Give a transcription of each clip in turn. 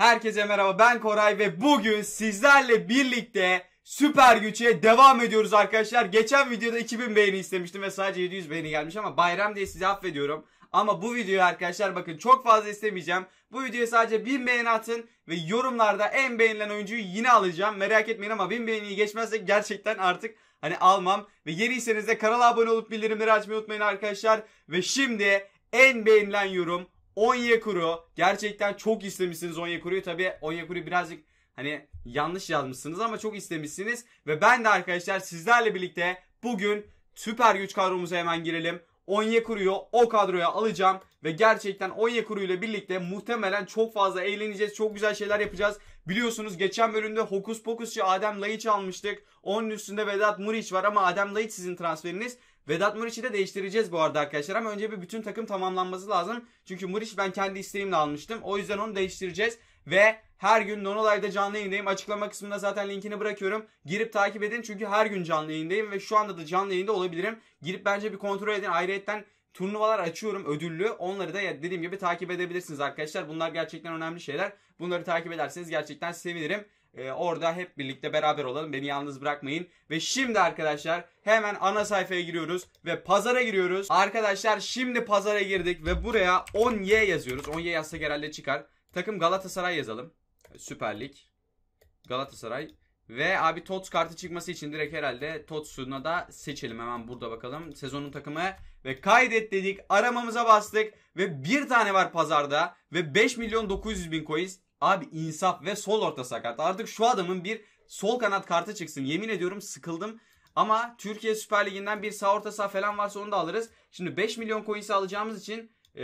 Herkese merhaba ben Koray ve bugün sizlerle birlikte süper güçe devam ediyoruz arkadaşlar. Geçen videoda 2000 beğeni istemiştim ve sadece 700 beğeni gelmiş ama bayram diye sizi affediyorum. Ama bu videoyu arkadaşlar bakın çok fazla istemeyeceğim. Bu videoya sadece 1000 beğeni atın ve yorumlarda en beğenilen oyuncuyu yine alacağım. Merak etmeyin ama 1000 beğeni geçmezse gerçekten artık hani almam. Ve yeniyseniz de kanala abone olup bildirimleri açmayı unutmayın arkadaşlar. Ve şimdi en beğenilen yorum Onyekuru gerçekten çok istemişsiniz Onyekuru'yu. Tabi Onyekuru'yu birazcık hani yanlış yazmışsınız ama çok istemişsiniz. Ve ben de arkadaşlar sizlerle birlikte bugün süper güç kadromuza hemen girelim. Onyekuru'yu o kadroya alacağım ve gerçekten Onyekuru ile birlikte muhtemelen çok fazla eğleneceğiz. Çok güzel şeyler yapacağız. Biliyorsunuz geçen bölümde Hokus Pokusçu Adem Laiç almıştık. Onun üstünde Vedat Muriç var ama Adem Laiç sizin transferiniz. Vedat Muriç'i de değiştireceğiz bu arada arkadaşlar ama önce bir bütün takım tamamlanması lazım. Çünkü Muriç ben kendi isteğimle almıştım. O yüzden onu değiştireceğiz ve her gün Nonolay'da canlı yayındayım. Açıklama kısmında zaten linkini bırakıyorum. Girip takip edin çünkü her gün canlı yayındayım ve şu anda da canlı yayında olabilirim. Girip bence bir kontrol edin. Ayrıyeten turnuvalar açıyorum ödüllü. Onları da dediğim gibi takip edebilirsiniz arkadaşlar. Bunlar gerçekten önemli şeyler. Bunları takip ederseniz gerçekten sevinirim. E, orada hep birlikte beraber olalım. Beni yalnız bırakmayın. Ve şimdi arkadaşlar hemen ana sayfaya giriyoruz ve pazara giriyoruz. Arkadaşlar şimdi pazara girdik ve buraya 10Y yazıyoruz. 10Y yazsak herhalde çıkar. Takım Galatasaray yazalım. Süper Lig. Galatasaray. Ve abi TOTS kartı çıkması için direkt herhalde TOTS'una da seçelim hemen burada bakalım. Sezonun takımı ve kaydet dedik. Aramamıza bastık ve bir tane var pazarda ve 5 milyon 900 bin coins. Abi insaf ve sol orta sakat. Artık şu adamın bir sol kanat kartı çıksın. Yemin ediyorum sıkıldım. Ama Türkiye Süper Ligi'nden bir sağ orta saha falan varsa onu da alırız. Şimdi 5 milyon coins alacağımız için 5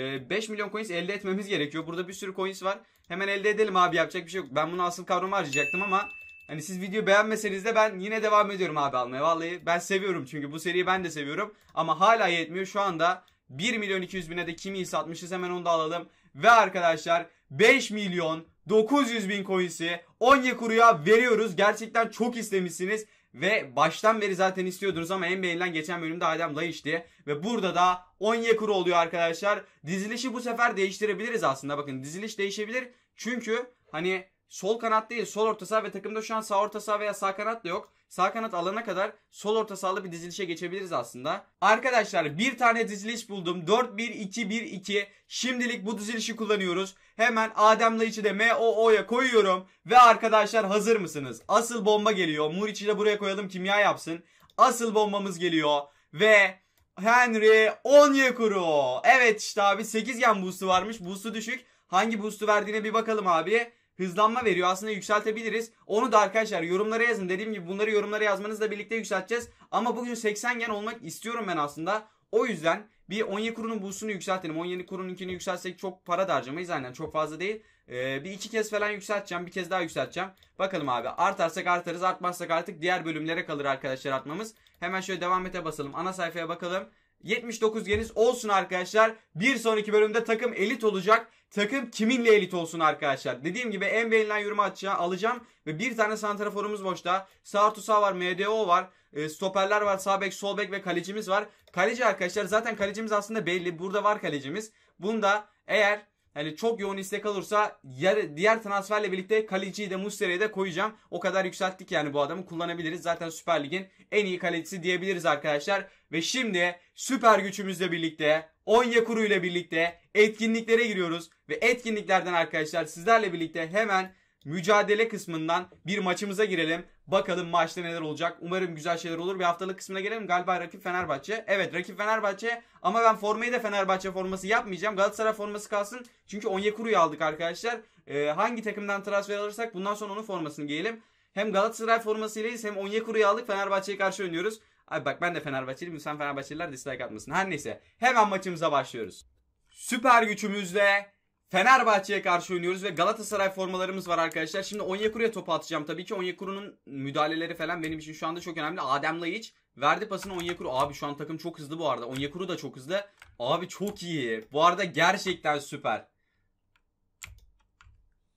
e, milyon coins elde etmemiz gerekiyor. Burada bir sürü coins var. Hemen elde edelim abi yapacak bir şey yok. Ben bunu asıl kavrama harcayacaktım ama hani siz video beğenmeseniz de ben yine devam ediyorum abi almaya. Vallahi ben seviyorum çünkü bu seriyi ben de seviyorum. Ama hala yetmiyor şu anda 1 milyon 200 bine de kimi satmışız hemen onu da alalım. Ve arkadaşlar 5 milyon 900 bin coins'i 10 kuruya veriyoruz. Gerçekten çok istemişsiniz. Ve baştan beri zaten istiyordunuz ama en beğenilen geçen bölümde Adem Layiş'ti. Ve burada da 10 kuru oluyor arkadaşlar. Dizilişi bu sefer değiştirebiliriz aslında. Bakın diziliş değişebilir. Çünkü hani sol kanat değil sol orta saha ve takımda şu an sağ orta saha veya sağ kanat da yok. Sağ kanat alana kadar sol orta sahalı bir dizilişe geçebiliriz aslında. Arkadaşlar bir tane diziliş buldum. 4-1-2-1-2. Şimdilik bu dizilişi kullanıyoruz. Hemen Adem içi de MOO'ya koyuyorum. Ve arkadaşlar hazır mısınız? Asıl bomba geliyor. Muriç'i de buraya koyalım kimya yapsın. Asıl bombamız geliyor. Ve Henry Onyekuru. Evet işte abi 8 gen boost'u varmış. Boost'u düşük. Hangi boost'u verdiğine bir bakalım abi hızlanma veriyor. Aslında yükseltebiliriz. Onu da arkadaşlar yorumlara yazın. Dediğim gibi bunları yorumlara yazmanızla birlikte yükselteceğiz. Ama bugün 80 yen olmak istiyorum ben aslında. O yüzden bir 17 kurunun bulsunu yükseltelim. 17 kurununkini yükseltsek çok para da harcamayız aynen çok fazla değil. Ee, bir iki kez falan yükselteceğim. Bir kez daha yükselteceğim. Bakalım abi artarsak artarız artmazsak artık diğer bölümlere kalır arkadaşlar artmamız. Hemen şöyle devam ete basalım. Ana sayfaya bakalım. 79 geniz olsun arkadaşlar. Bir sonraki bölümde takım elit olacak. Takım kiminle elit olsun arkadaşlar. Dediğim gibi en beğenilen yorumu atacağım, alacağım. Ve bir tane santraforumuz boşta. Sağ artı sağ var. MDO var. E, stoperler var. Sağ bek, sol bek ve kalecimiz var. Kaleci arkadaşlar zaten kalecimiz aslında belli. Burada var kalecimiz. Bunda eğer Hani çok yoğun istek alırsa yer, diğer transferle birlikte kaleciyi de Muslera'yı da koyacağım. O kadar yükselttik yani bu adamı kullanabiliriz. Zaten Süper Lig'in en iyi kalecisi diyebiliriz arkadaşlar. Ve şimdi süper güçümüzle birlikte Onyekuru ile birlikte etkinliklere giriyoruz. Ve etkinliklerden arkadaşlar sizlerle birlikte hemen mücadele kısmından bir maçımıza girelim. Bakalım maçta neler olacak. Umarım güzel şeyler olur. Bir haftalık kısmına gelelim. Galiba rakip Fenerbahçe. Evet rakip Fenerbahçe ama ben formayı da Fenerbahçe forması yapmayacağım. Galatasaray forması kalsın. Çünkü Onyekuru'yu aldık arkadaşlar. Ee, hangi takımdan transfer alırsak bundan sonra onun formasını giyelim. Hem Galatasaray formasıylayız hem Onyekuru'yu aldık. Fenerbahçe'ye karşı oynuyoruz. Abi bak ben de Fenerbahçeliyim. Sen Fenerbahçeliler dislike atmasın. Her neyse. Hemen maçımıza başlıyoruz. Süper gücümüzle Fenerbahçe'ye karşı oynuyoruz ve Galatasaray formalarımız var arkadaşlar. Şimdi Onyekuru'ya topu atacağım. Tabii ki Onyekuru'nun müdahaleleri falan benim için şu anda çok önemli. Adem Layiç verdi pasını Onyekuru. Abi şu an takım çok hızlı bu arada. Onyekuru da çok hızlı. Abi çok iyi. Bu arada gerçekten süper.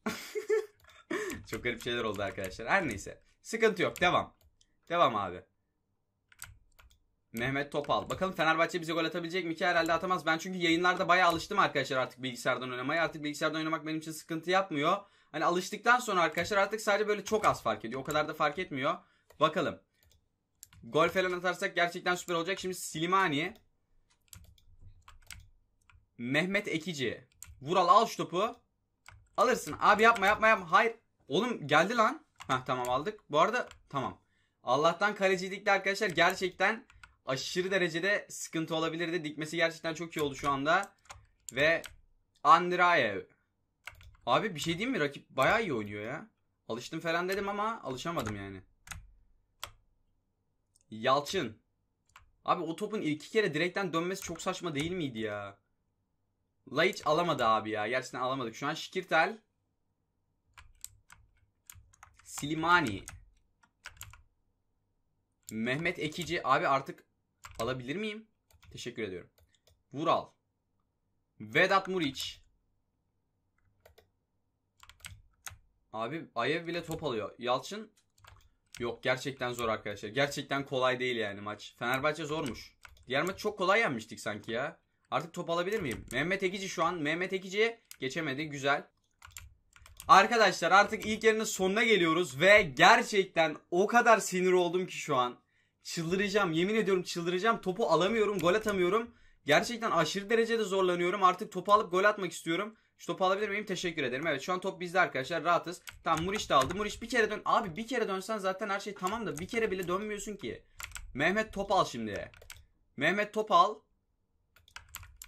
çok garip şeyler oldu arkadaşlar. Her neyse. Sıkıntı yok. Devam. Devam abi. Mehmet Topal. Bakalım Fenerbahçe bize gol atabilecek mi ki? Herhalde atamaz. Ben çünkü yayınlarda baya alıştım arkadaşlar artık bilgisayardan oynamaya. Artık bilgisayardan oynamak benim için sıkıntı yapmıyor. Hani alıştıktan sonra arkadaşlar artık sadece böyle çok az fark ediyor. O kadar da fark etmiyor. Bakalım. Gol falan atarsak gerçekten süper olacak. Şimdi Silimani. Mehmet Ekici. Vural al şu topu. Alırsın. Abi yapma yapma yapma. Hayır. Oğlum geldi lan. Heh tamam aldık. Bu arada tamam. Allah'tan kaleciydik de arkadaşlar gerçekten aşırı derecede sıkıntı olabilirdi. Dikmesi gerçekten çok iyi oldu şu anda. Ve Andrayev. Abi bir şey diyeyim mi? Rakip bayağı iyi oynuyor ya. Alıştım falan dedim ama alışamadım yani. Yalçın. Abi o topun ilk iki kere direkten dönmesi çok saçma değil miydi ya? Laiç alamadı abi ya. Gerçekten alamadık. Şu an Şikirtel. Silimani. Mehmet Ekici. Abi artık Alabilir miyim? Teşekkür ediyorum. Vural. Vedat Muriç. Abi Ayev bile top alıyor. Yalçın yok gerçekten zor arkadaşlar. Gerçekten kolay değil yani maç. Fenerbahçe zormuş. Diğer maç çok kolay yenmiştik sanki ya. Artık top alabilir miyim? Mehmet Ekici şu an. Mehmet Ekici geçemedi. Güzel. Arkadaşlar artık ilk yarının sonuna geliyoruz ve gerçekten o kadar sinir oldum ki şu an. Çıldıracağım. Yemin ediyorum çıldıracağım. Topu alamıyorum. Gol atamıyorum. Gerçekten aşırı derecede zorlanıyorum. Artık topu alıp gol atmak istiyorum. Şu topu alabilir miyim? Teşekkür ederim. Evet şu an top bizde arkadaşlar. Rahatız. Tamam Muriç de aldı. Muriç bir kere dön. Abi bir kere dönsen zaten her şey tamam da bir kere bile dönmüyorsun ki. Mehmet top al şimdi. Mehmet top al.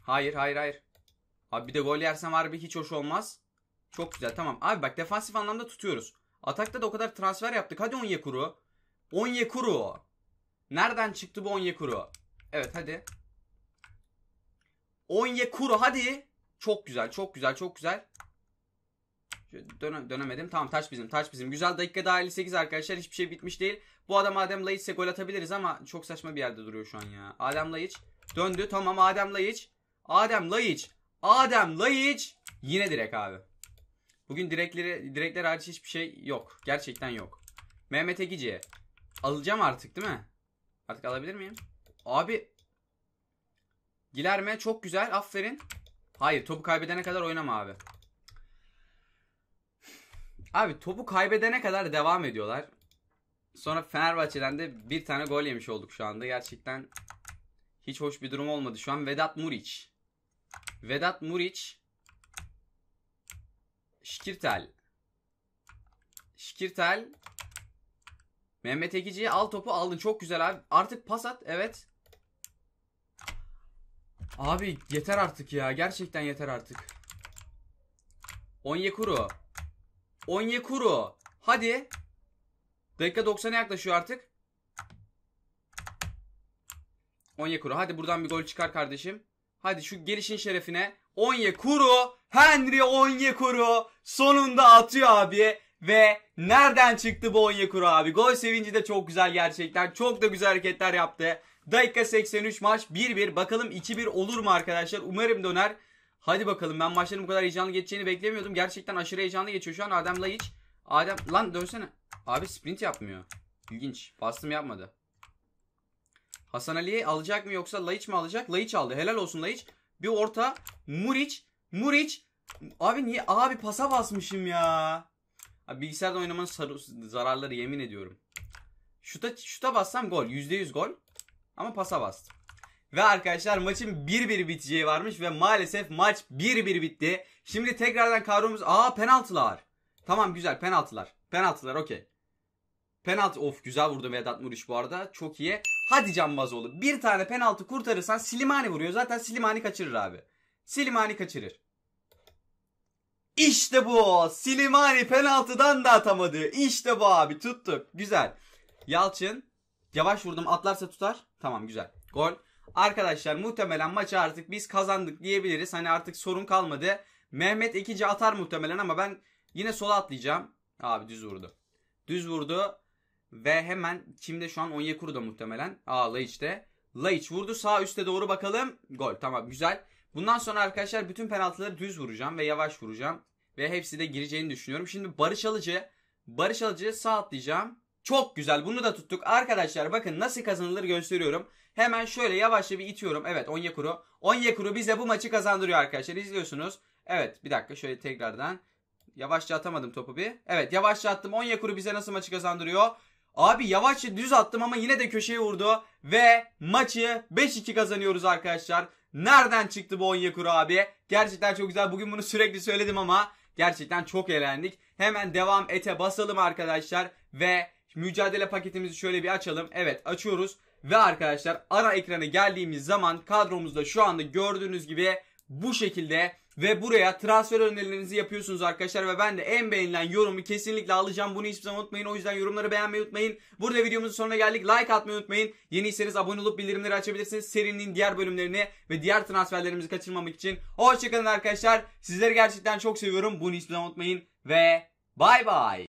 Hayır hayır hayır. Abi bir de gol yersen var bir hiç hoş olmaz. Çok güzel tamam. Abi bak defansif anlamda tutuyoruz. Atakta da o kadar transfer yaptık. Hadi Onyekuru. Onyekuru. Nereden çıktı bu Onyekuru? Evet hadi. Onyekuru hadi. Çok güzel çok güzel çok güzel. Döne, dönemedim. Tamam taç bizim taç bizim. Güzel dakika daha 58 arkadaşlar. Hiçbir şey bitmiş değil. Bu adam Adem Laiç'se gol atabiliriz ama çok saçma bir yerde duruyor şu an ya. Adem Laiç döndü. Tamam Adem Laiç. Adem Laiç. Adem Laiç. Yine direk abi. Bugün direkleri, direkler hariç hiçbir şey yok. Gerçekten yok. Mehmet Egici. Alacağım artık değil mi? Artık alabilir miyim? Abi. Gilerme çok güzel. Aferin. Hayır topu kaybedene kadar oynama abi. Abi topu kaybedene kadar devam ediyorlar. Sonra Fenerbahçe'den de bir tane gol yemiş olduk şu anda. Gerçekten hiç hoş bir durum olmadı. Şu an Vedat Muriç. Vedat Muriç. Şikirtel. Şikirtel. Mehmet Ekici'ye al topu aldın. Çok güzel abi. Artık pas at. Evet. Abi yeter artık ya. Gerçekten yeter artık. Onyekuru. Onyekuru. Hadi. Dakika 90'a yaklaşıyor artık. Onyekuru. Hadi buradan bir gol çıkar kardeşim. Hadi şu gelişin şerefine. Onyekuru. Henry Onyekuru. Sonunda atıyor abi. Ve nereden çıktı bu Onyekuru abi? Gol sevinci de çok güzel gerçekten. Çok da güzel hareketler yaptı. Dakika 83 maç 1-1. Bakalım 2-1 olur mu arkadaşlar? Umarım döner. Hadi bakalım ben maçların bu kadar heyecanlı geçeceğini beklemiyordum. Gerçekten aşırı heyecanlı geçiyor şu an Adem Lajic. Adem lan dönsene. Abi sprint yapmıyor. İlginç. Bastım yapmadı. Hasan Ali'yi alacak mı yoksa Lajic mi alacak? Lajic aldı. Helal olsun Lajic. Bir orta. Muric. Muric. Abi niye? Abi pasa basmışım ya. Abi bilgisayarda oynamanın zararları yemin ediyorum. Şuta, şuta bassam gol. %100 gol. Ama pasa bastım. Ve arkadaşlar maçın 1-1 biteceği varmış ve maalesef maç 1-1 bitti. Şimdi tekrardan kadromuz... Aa penaltılar. Tamam güzel penaltılar. Penaltılar okey. Penaltı of güzel vurdu Vedat Muriç bu arada. Çok iyi. Hadi Cambazoğlu bir tane penaltı kurtarırsan Silimani vuruyor. Zaten Silimani kaçırır abi. Silimani kaçırır. İşte bu. Silimani penaltıdan da atamadı. İşte bu abi tuttuk. Güzel. Yalçın. Yavaş vurdum atlarsa tutar. Tamam güzel. Gol. Arkadaşlar muhtemelen maçı artık biz kazandık diyebiliriz. Hani artık sorun kalmadı. Mehmet ikinci atar muhtemelen ama ben yine sola atlayacağım. Abi düz vurdu. Düz vurdu. Ve hemen kimde şu an Onyekuru da muhtemelen. Aa Laiç'te. Laiç vurdu. Sağ üste doğru bakalım. Gol. Tamam güzel. Bundan sonra arkadaşlar bütün penaltıları düz vuracağım ve yavaş vuracağım. Ve hepsi de gireceğini düşünüyorum. Şimdi Barış Alıcı. Barış Alıcı sağ atlayacağım. Çok güzel bunu da tuttuk. Arkadaşlar bakın nasıl kazanılır gösteriyorum. Hemen şöyle yavaşça bir itiyorum. Evet Onyekuru. Onyekuru bize bu maçı kazandırıyor arkadaşlar. İzliyorsunuz. Evet bir dakika şöyle tekrardan. Yavaşça atamadım topu bir. Evet yavaşça attım. Onyekuru bize nasıl maçı kazandırıyor? Abi yavaşça düz attım ama yine de köşeye vurdu. Ve maçı 5-2 kazanıyoruz arkadaşlar. Nereden çıktı bu Onyekuru abi? Gerçekten çok güzel. Bugün bunu sürekli söyledim ama Gerçekten çok eğlendik. Hemen devam ete basalım arkadaşlar ve mücadele paketimizi şöyle bir açalım. Evet açıyoruz ve arkadaşlar ara ekrana geldiğimiz zaman kadromuzda şu anda gördüğünüz gibi bu şekilde ve buraya transfer önerilerinizi yapıyorsunuz arkadaşlar ve ben de en beğenilen yorumu kesinlikle alacağım. Bunu hiçbir zaman unutmayın. O yüzden yorumları beğenmeyi unutmayın. Burada videomuzun sonuna geldik. Like atmayı unutmayın. Yeniyseniz abone olup bildirimleri açabilirsiniz. Serinin diğer bölümlerini ve diğer transferlerimizi kaçırmamak için. Hoşçakalın arkadaşlar. Sizleri gerçekten çok seviyorum. Bunu hiçbir zaman unutmayın ve bay bay.